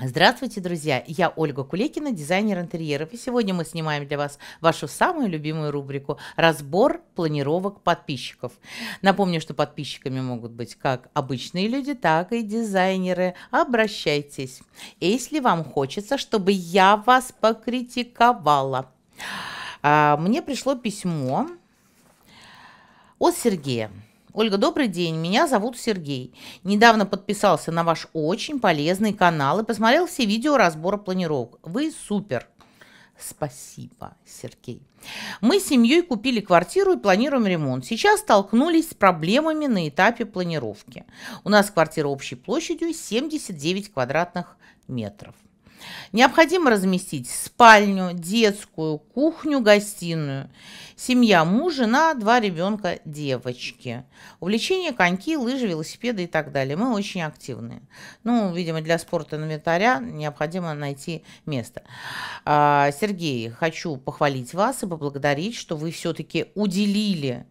Здравствуйте, друзья! Я Ольга Куликина, дизайнер интерьеров, и сегодня мы снимаем для вас вашу самую любимую рубрику «Разбор планировок подписчиков». Напомню, что подписчиками могут быть как обычные люди, так и дизайнеры. Обращайтесь, если вам хочется, чтобы я вас покритиковала. А, мне пришло письмо от Сергея. Ольга, добрый день, меня зовут Сергей. Недавно подписался на ваш очень полезный канал и посмотрел все видео разбора планировок. Вы супер! Спасибо, Сергей. Мы с семьей купили квартиру и планируем ремонт. Сейчас столкнулись с проблемами на этапе планировки. У нас квартира общей площадью 79 квадратных метров. Необходимо разместить спальню, детскую, кухню, гостиную. Семья муж, жена, два ребенка, девочки. Увлечения, коньки, лыжи, велосипеды и так далее. Мы очень активны. Ну, видимо, для спорта инвентаря необходимо найти место. А, Сергей, хочу похвалить вас и поблагодарить, что вы все-таки уделили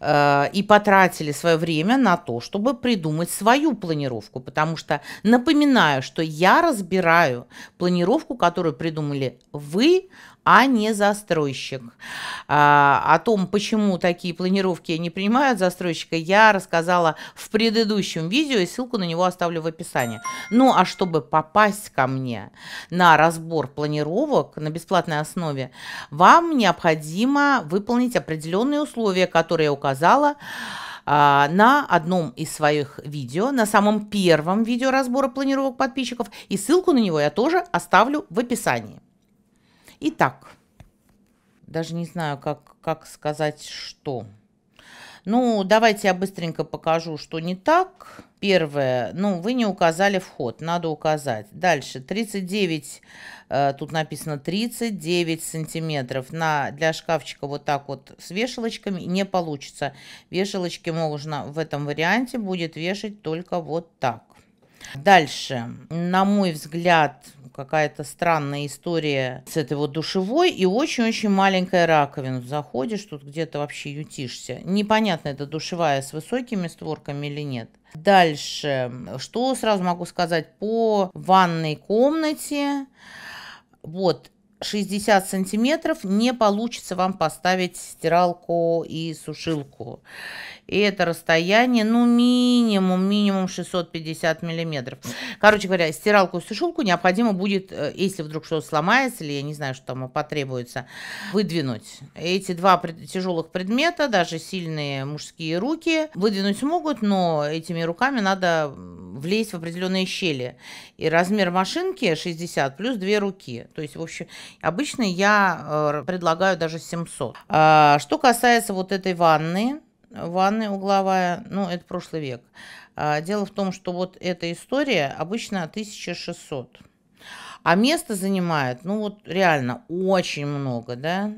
Э, и потратили свое время на то, чтобы придумать свою планировку, потому что напоминаю, что я разбираю планировку, которую придумали вы, а не застройщик. А, о том, почему такие планировки не принимают застройщика, я рассказала в предыдущем видео, и ссылку на него оставлю в описании. Ну, а чтобы попасть ко мне на разбор планировок на бесплатной основе, вам необходимо выполнить определенные условия, которые я указала а, на одном из своих видео, на самом первом видео разбора планировок подписчиков, и ссылку на него я тоже оставлю в описании. Итак, даже не знаю, как, как сказать, что. Ну, давайте я быстренько покажу, что не так. Первое, ну, вы не указали вход, надо указать. Дальше, 39, э, тут написано 39 сантиметров. На, для шкафчика вот так вот с вешалочками не получится. Вешалочки можно в этом варианте будет вешать только вот так. Дальше, на мой взгляд, какая-то странная история с этой вот душевой и очень-очень маленькая раковина. Заходишь, тут где-то вообще ютишься. Непонятно, это душевая с высокими створками или нет. Дальше, что сразу могу сказать по ванной комнате. Вот, 60 сантиметров не получится вам поставить стиралку и сушилку. И это расстояние, ну, минимум, минимум 650 миллиметров. Короче говоря, стиралку и сушилку необходимо будет, э, если вдруг что сломается, или я не знаю, что там потребуется, выдвинуть. Эти два тяжелых предмета, даже сильные мужские руки, выдвинуть могут, но этими руками надо влезть в определенные щели. И размер машинки 60 плюс две руки. То есть, в общем, Обычно я э, предлагаю даже 700. А, что касается вот этой ванны, ванны угловая, ну, это прошлый век. А, дело в том, что вот эта история обычно 1600. А место занимает, ну, вот реально очень много, да.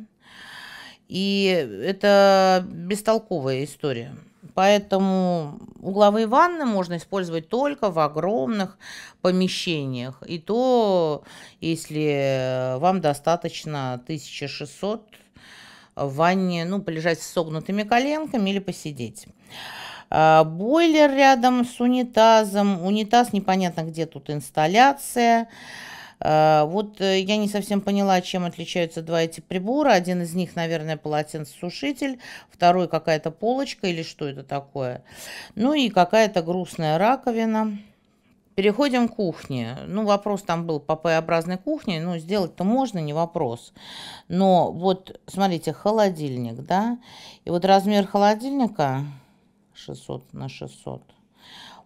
И это бестолковая история. Поэтому угловые ванны можно использовать только в огромных помещениях. И то, если э, вам достаточно 1600 в ванне, ну, полежать с согнутыми коленками или посидеть. А, бойлер рядом с унитазом. Унитаз непонятно, где тут инсталляция. А, вот э, я не совсем поняла, чем отличаются два эти прибора. Один из них, наверное, полотенцесушитель, второй какая-то полочка или что это такое. Ну и какая-то грустная раковина. Переходим к кухне. Ну, вопрос там был по П-образной кухне. Ну, сделать-то можно, не вопрос. Но вот, смотрите, холодильник, да? И вот размер холодильника 600 на 600.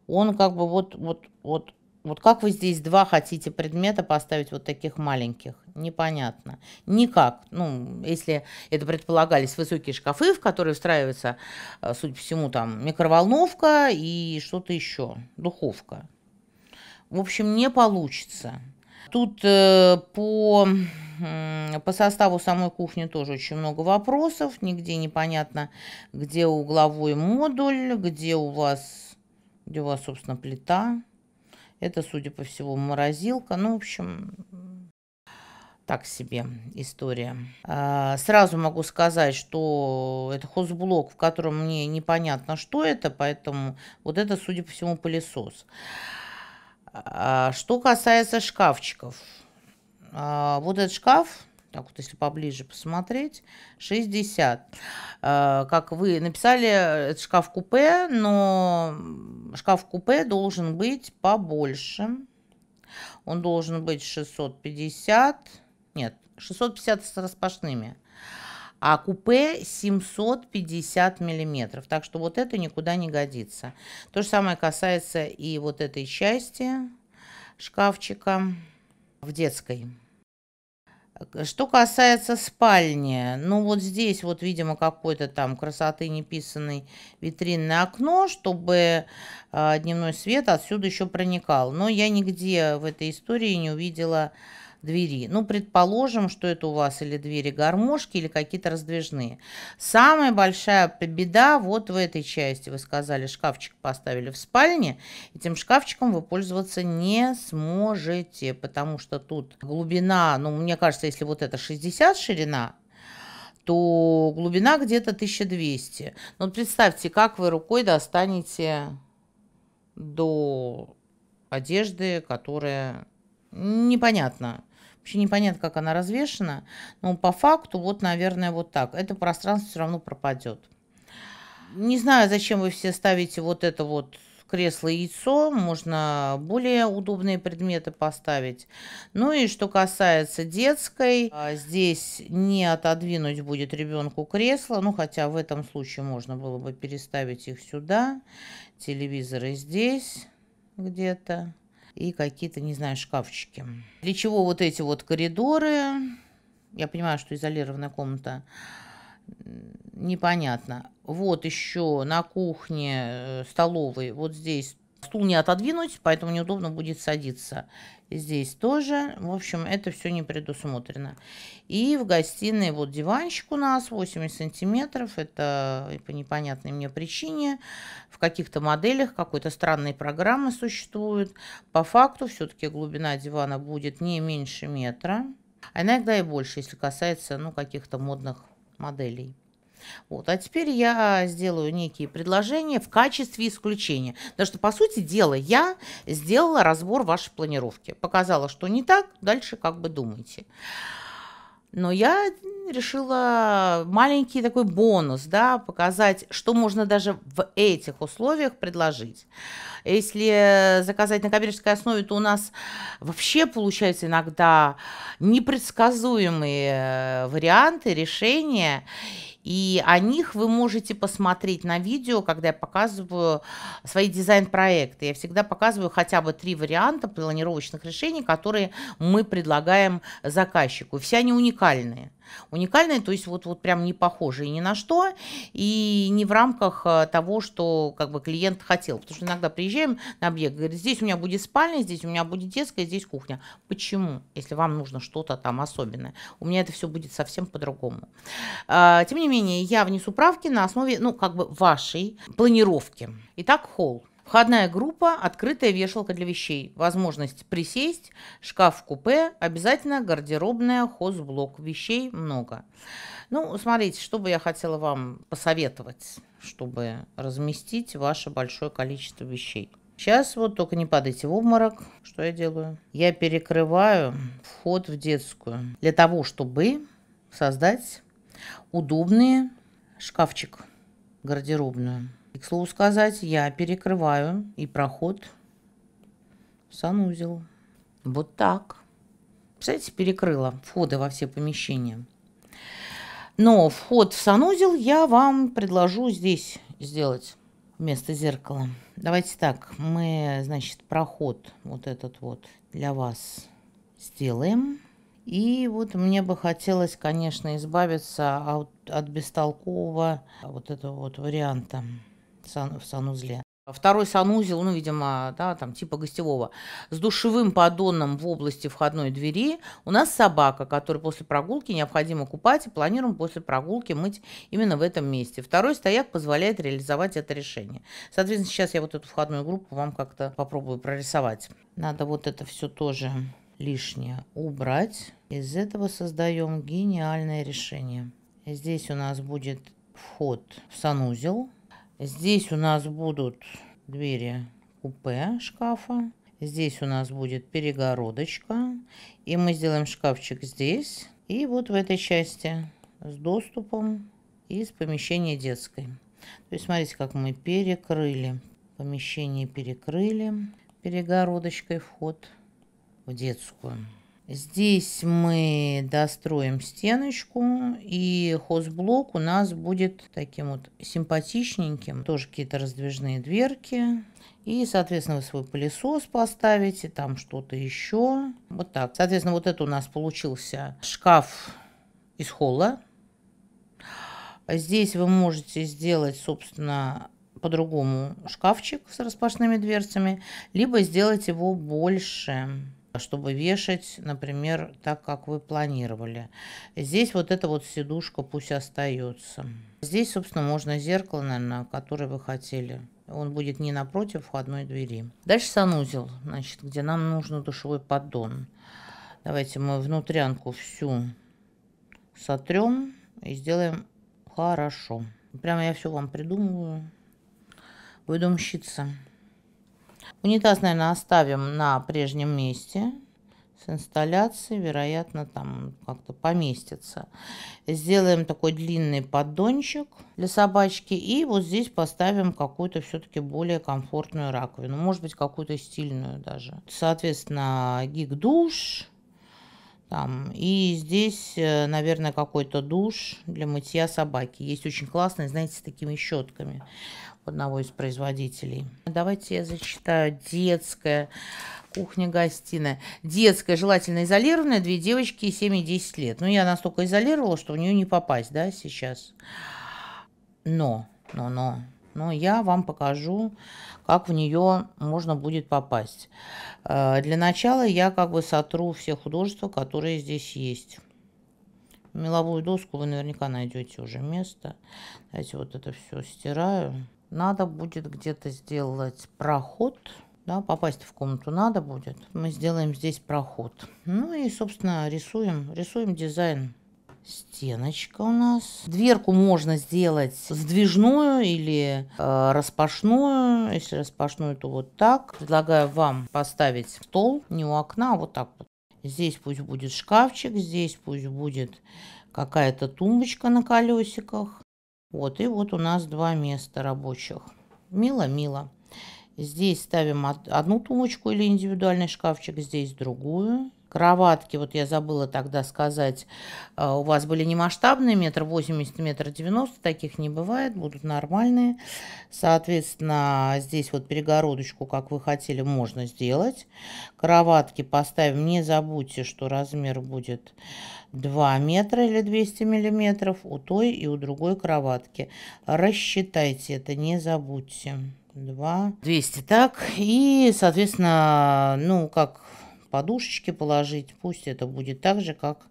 Он как бы вот, вот, вот вот как вы здесь два хотите предмета поставить вот таких маленьких? Непонятно. Никак. Ну, если это предполагались высокие шкафы, в которые встраивается, э, судя по всему, там микроволновка и что-то еще, духовка. В общем, не получится. Тут э, по, э, по составу самой кухни тоже очень много вопросов. Нигде непонятно, где угловой модуль, где у вас, где у вас, собственно, плита. Это, судя по всему, морозилка. Ну, в общем, так себе история. А, сразу могу сказать, что это хозблок, в котором мне непонятно, что это, поэтому вот это, судя по всему, пылесос. А, что касается шкафчиков, а, вот этот шкаф так вот, если поближе посмотреть, 60. Э, как вы написали, это шкаф-купе, но шкаф-купе должен быть побольше. Он должен быть 650, нет, 650 с распашными, а купе 750 миллиметров. Так что вот это никуда не годится. То же самое касается и вот этой части шкафчика в детской. Э, что касается спальни, ну вот здесь вот, видимо, какой-то там красоты неписанный витринное окно, чтобы э, дневной свет отсюда еще проникал. Но я нигде в этой истории не увидела двери. Ну, предположим, что это у вас или двери гармошки, или какие-то раздвижные. Самая большая беда вот в этой части. Вы сказали, шкафчик поставили в спальне. Этим шкафчиком вы пользоваться не сможете, потому что тут глубина, ну, мне кажется, если вот это 60 ширина, то глубина где-то 1200. Но ну, представьте, как вы рукой достанете до одежды, которая непонятно. Вообще непонятно, как она развешена. Но по факту, вот, наверное, вот так. Это пространство все равно пропадет. Не знаю, зачем вы все ставите вот это вот кресло-яйцо. Можно более удобные предметы поставить. Ну и что касается детской, а, здесь не отодвинуть будет ребенку кресло. Ну, хотя в этом случае можно было бы переставить их сюда. Телевизоры здесь где-то и какие-то, не знаю, шкафчики. Для чего вот эти вот коридоры? Я понимаю, что изолированная комната. Непонятно. Вот еще на кухне э, столовой. Вот здесь Стул не отодвинуть, поэтому неудобно будет садиться. Здесь тоже, в общем, это все не предусмотрено. И в гостиной вот диванчик у нас 80 сантиметров. Это по непонятной мне причине. В каких-то моделях какой-то странной программы существует. По факту все-таки глубина дивана будет не меньше метра. А иногда и больше, если касается ну, каких-то модных моделей. Вот. А теперь я сделаю некие предложения в качестве исключения. Потому что, по сути дела, я сделала разбор вашей планировки. Показала, что не так, дальше как бы думайте. Но я решила маленький такой бонус, да, показать, что можно даже в этих условиях предложить. Если заказать на коммерческой основе, то у нас вообще получаются иногда непредсказуемые э, варианты решения, и о них вы можете посмотреть на видео, когда я показываю свои дизайн-проекты. Я всегда показываю хотя бы три варианта планировочных решений, которые мы предлагаем заказчику. Все они уникальные. Уникальное, то есть вот, вот прям не похожее ни на что, и не в рамках э, того, что как бы клиент хотел. Потому что иногда приезжаем на объект, говорит, здесь у меня будет спальня, здесь у меня будет детская, здесь кухня. Почему? Если вам нужно что-то там особенное. У меня это все будет совсем по-другому. А, тем не менее, я внесу правки на основе, ну, как бы вашей планировки. Итак, холл. Входная группа, открытая вешалка для вещей, возможность присесть, шкаф-купе, обязательно гардеробная, хозблок. Вещей много. Ну, смотрите, что бы я хотела вам посоветовать, чтобы разместить ваше большое количество вещей. Сейчас вот только не падайте в обморок. Что я делаю? Я перекрываю вход в детскую для того, чтобы создать удобный шкафчик гардеробную. К слову сказать, я перекрываю и проход в санузел. Вот так. Представляете, перекрыла входы во все помещения. Но вход в санузел я вам предложу здесь сделать вместо зеркала. Давайте так, мы, значит, проход вот этот вот для вас сделаем. И вот мне бы хотелось, конечно, избавиться от, от бестолкового вот этого вот варианта сан, в санузле. Второй санузел, ну, видимо, да, там типа гостевого, с душевым поддоном в области входной двери. У нас собака, которую после прогулки необходимо купать, и планируем после прогулки мыть именно в этом месте. Второй стояк позволяет реализовать это решение. Соответственно, сейчас я вот эту входную группу вам как-то попробую прорисовать. Надо вот это все тоже лишнее убрать. Из этого создаем гениальное решение. Здесь у нас будет вход в санузел. Здесь у нас будут двери купе шкафа. Здесь у нас будет перегородочка. И мы сделаем шкафчик здесь. И вот в этой части с доступом из помещения детской. То есть смотрите, как мы перекрыли. Помещение перекрыли перегородочкой вход в детскую. Здесь мы достроим стеночку, и хозблок у нас будет таким вот симпатичненьким. Тоже какие-то раздвижные дверки. И, соответственно, вы свой пылесос поставите, там что-то еще. Вот так. Соответственно, вот это у нас получился шкаф из холла. Здесь вы можете сделать, собственно, по-другому шкафчик с распашными дверцами, либо сделать его больше. А чтобы вешать, например, так, как вы планировали. Здесь вот эта вот сидушка пусть остается. Здесь, собственно, можно зеркало, наверное, которое вы хотели. Он будет не напротив входной двери. Дальше санузел, значит, где нам нужен душевой поддон. Давайте мы внутрянку всю сотрем и сделаем хорошо. Прямо я все вам придумываю. Вы думщица. Унитаз, наверное, оставим на прежнем месте с инсталляцией, вероятно, там как-то поместится. Сделаем такой длинный поддончик для собачки и вот здесь поставим какую-то все-таки более комфортную раковину, может быть, какую-то стильную даже. Соответственно, гиг-душ, там. И здесь, э, наверное, какой-то душ для мытья собаки. Есть очень классные, знаете, с такими щетками одного из производителей. Давайте я зачитаю. Детская кухня-гостиная. Детская, желательно изолированная, две девочки 7 и 10 лет. Ну, я настолько изолировала, что в нее не попасть, да, сейчас. Но, но, но, но я вам покажу, как в нее можно будет попасть. Э, для начала я как бы сотру все художества, которые здесь есть. Меловую доску вы наверняка найдете уже место. Давайте вот это все стираю. Надо будет где-то сделать проход. Да, попасть в комнату надо будет. Мы сделаем здесь проход. Ну и, собственно, рисуем, рисуем дизайн стеночка у нас. Дверку можно сделать сдвижную или э, распашную. Если распашную, то вот так. Предлагаю вам поставить стол не у окна, а вот так вот. Здесь пусть будет шкафчик, здесь пусть будет какая-то тумбочка на колесиках. Вот, и вот у нас два места рабочих. Мило-мило. Здесь ставим одну тумочку или индивидуальный шкафчик, здесь другую кроватки, вот я забыла тогда сказать, э, у вас были не масштабные, метр восемьдесят, метр девяносто, таких не бывает, будут нормальные. Соответственно, здесь вот перегородочку, как вы хотели, можно сделать. Кроватки поставим, не забудьте, что размер будет 2 метра или 200 миллиметров у той и у другой кроватки. Рассчитайте это, не забудьте. 2, 200, так. И, соответственно, ну, как подушечки положить. Пусть это будет так же, как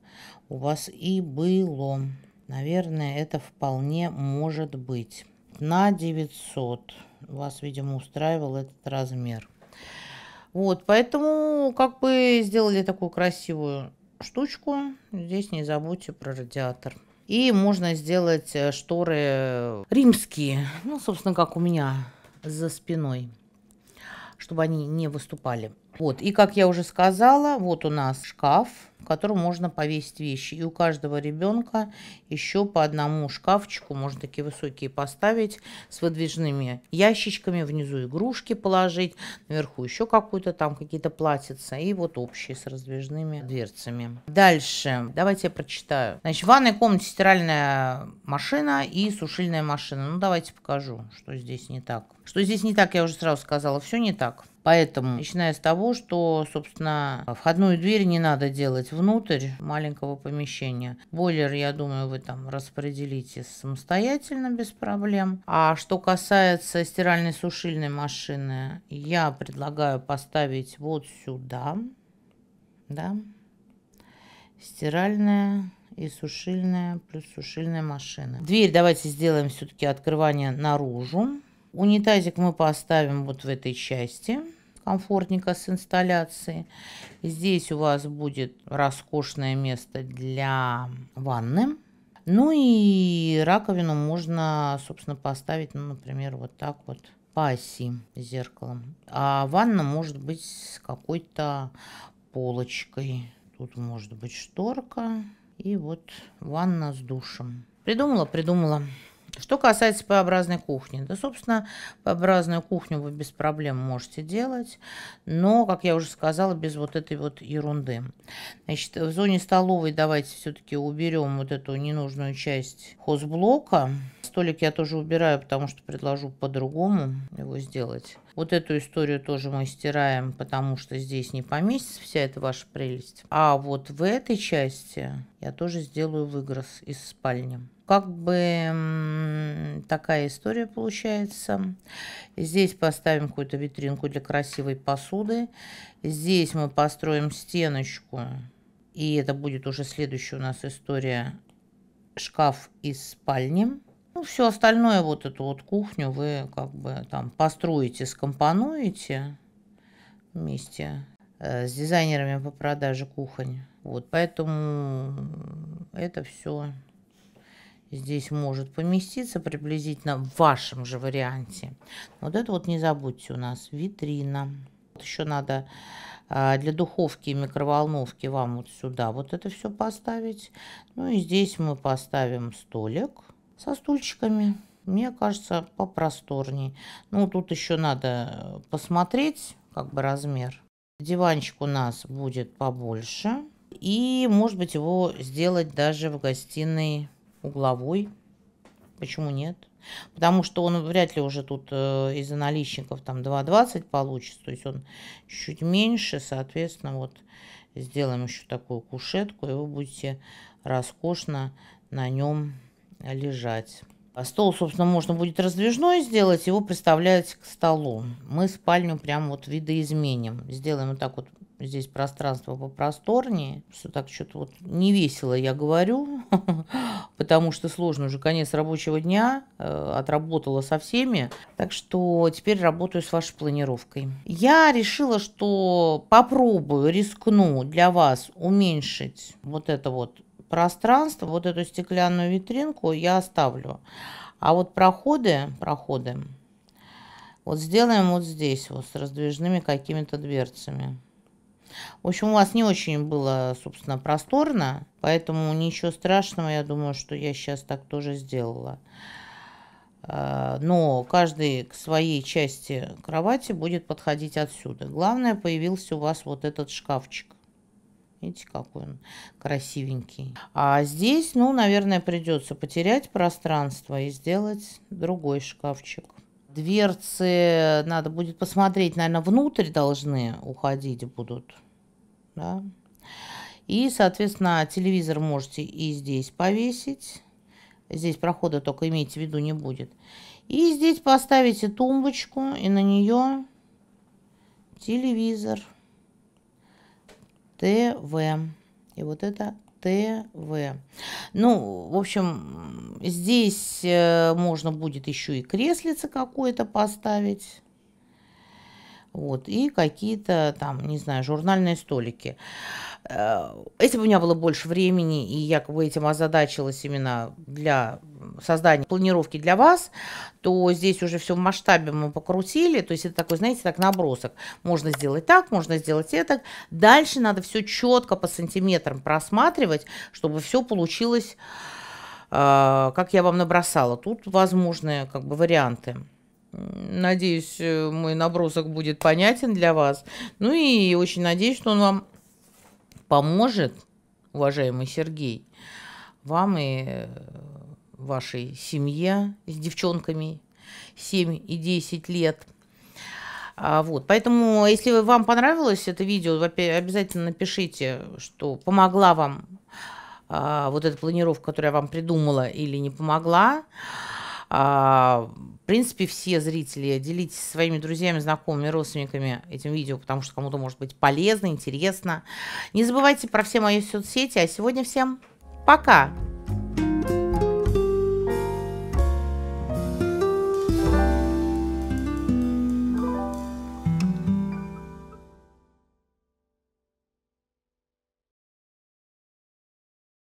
у вас и было. Наверное, это вполне может быть. На 900 вас, видимо, устраивал этот размер. Вот, поэтому как бы сделали такую красивую штучку. Здесь не забудьте про радиатор. И можно сделать э, шторы римские, ну, собственно, как у меня за спиной, чтобы они не выступали. Вот, и как я уже сказала, вот у нас шкаф, в котором можно повесить вещи. И у каждого ребенка еще по одному шкафчику, можно такие высокие поставить, с выдвижными ящичками, внизу игрушки положить, наверху еще какую-то там какие-то платьица, и вот общие с раздвижными дверцами. Дальше, давайте я прочитаю. Значит, в ванной комнате стиральная машина и сушильная машина. Ну, давайте покажу, что здесь не так. Что здесь не так, я уже сразу сказала, все не так. Поэтому, начиная с того, что, собственно, входную дверь не надо делать внутрь маленького помещения. Бойлер, я думаю, вы там распределите самостоятельно без проблем. А что касается стиральной сушильной машины, я предлагаю поставить вот сюда. Да. Стиральная и сушильная плюс сушильная машина. Дверь давайте сделаем все-таки открывание наружу. Унитазик мы поставим вот в этой части комфортненько с инсталляцией. Здесь у вас будет роскошное место для ванны. Ну и раковину можно, собственно, поставить, ну, например, вот так вот по оси зеркалом. А ванна может быть с какой-то полочкой. Тут может быть шторка. И вот ванна с душем. Придумала, придумала. Что касается П-образной кухни, да, собственно, П-образную кухню вы без проблем можете делать, но, как я уже сказала, без вот этой вот ерунды. Значит, в зоне столовой давайте все-таки уберем вот эту ненужную часть хозблока. Столик я тоже убираю, потому что предложу по-другому его сделать. Вот эту историю тоже мы стираем, потому что здесь не поместится вся эта ваша прелесть. А вот в этой части я тоже сделаю выгроз из спальни. Как бы такая история получается. Здесь поставим какую-то витринку для красивой посуды. Здесь мы построим стеночку. И это будет уже следующая у нас история шкаф из спальни. Ну, все остальное, вот эту вот кухню вы как бы там построите, скомпонуете вместе э, с дизайнерами по продаже кухонь. Вот, поэтому это все здесь может поместиться приблизительно в вашем же варианте. Вот это вот не забудьте у нас витрина. Вот еще надо а, для духовки и микроволновки вам вот сюда вот это все поставить. Ну и здесь мы поставим столик. Со стульчиками, мне кажется, попросторней. Ну, тут еще надо э, посмотреть, как бы размер. Диванчик у нас будет побольше. И, может быть, его сделать даже в гостиной угловой. Почему нет? Потому что он вряд ли уже тут э, из-за наличников там 2,20 получится. То есть он чуть меньше, соответственно, вот сделаем еще такую кушетку, и вы будете роскошно на нем лежать. А стол, собственно, можно будет раздвижной сделать, его представлять к столу. Мы спальню прям вот видоизменим. Сделаем вот так вот здесь пространство попросторнее. Все так что-то вот не весело я говорю, потому что сложно уже конец рабочего дня, э, отработала со всеми. Так что теперь работаю с вашей планировкой. Я решила, что попробую, рискну для вас уменьшить вот это вот пространство, вот эту стеклянную витринку я оставлю. А вот проходы, проходы, вот сделаем вот здесь, вот с раздвижными какими-то дверцами. В общем, у вас не очень было, собственно, просторно, поэтому ничего страшного, я думаю, что я сейчас так тоже сделала. А, но каждый к своей части кровати будет подходить отсюда. Главное, появился у вас вот этот шкафчик. Видите, какой он красивенький. А здесь, ну, наверное, придется потерять пространство и сделать другой шкафчик. Дверцы надо будет посмотреть, наверное, внутрь должны уходить будут. Да? И, соответственно, телевизор можете и здесь повесить. Здесь прохода только имейте в виду не будет. И здесь поставите тумбочку и на нее телевизор. ТВ. И вот это ТВ. Ну, в общем, здесь э, можно будет еще и креслице какое-то поставить. Вот, и какие-то там, не знаю, журнальные столики. Э, если бы у меня было больше времени, и я бы этим озадачилась именно для создания планировки для вас, то здесь уже все в масштабе мы покрутили. То есть это такой, знаете, так набросок. Можно сделать так, можно сделать это. Дальше надо все четко по сантиметрам просматривать, чтобы все получилось, э, как я вам набросала. Тут возможные как бы варианты. Надеюсь, э, мой набросок будет понятен для вас. Ну и очень надеюсь, что он вам поможет, уважаемый Сергей, вам и э, вашей семье с девчонками 7 и 10 лет. А, вот, поэтому, если вам понравилось это видео, обязательно напишите, что помогла вам а, вот эта планировка, которую я вам придумала, или не помогла. А, в принципе, все зрители, делитесь своими друзьями, знакомыми, родственниками этим видео, потому что кому-то может быть полезно, интересно. Не забывайте про все мои соцсети, а сегодня всем пока!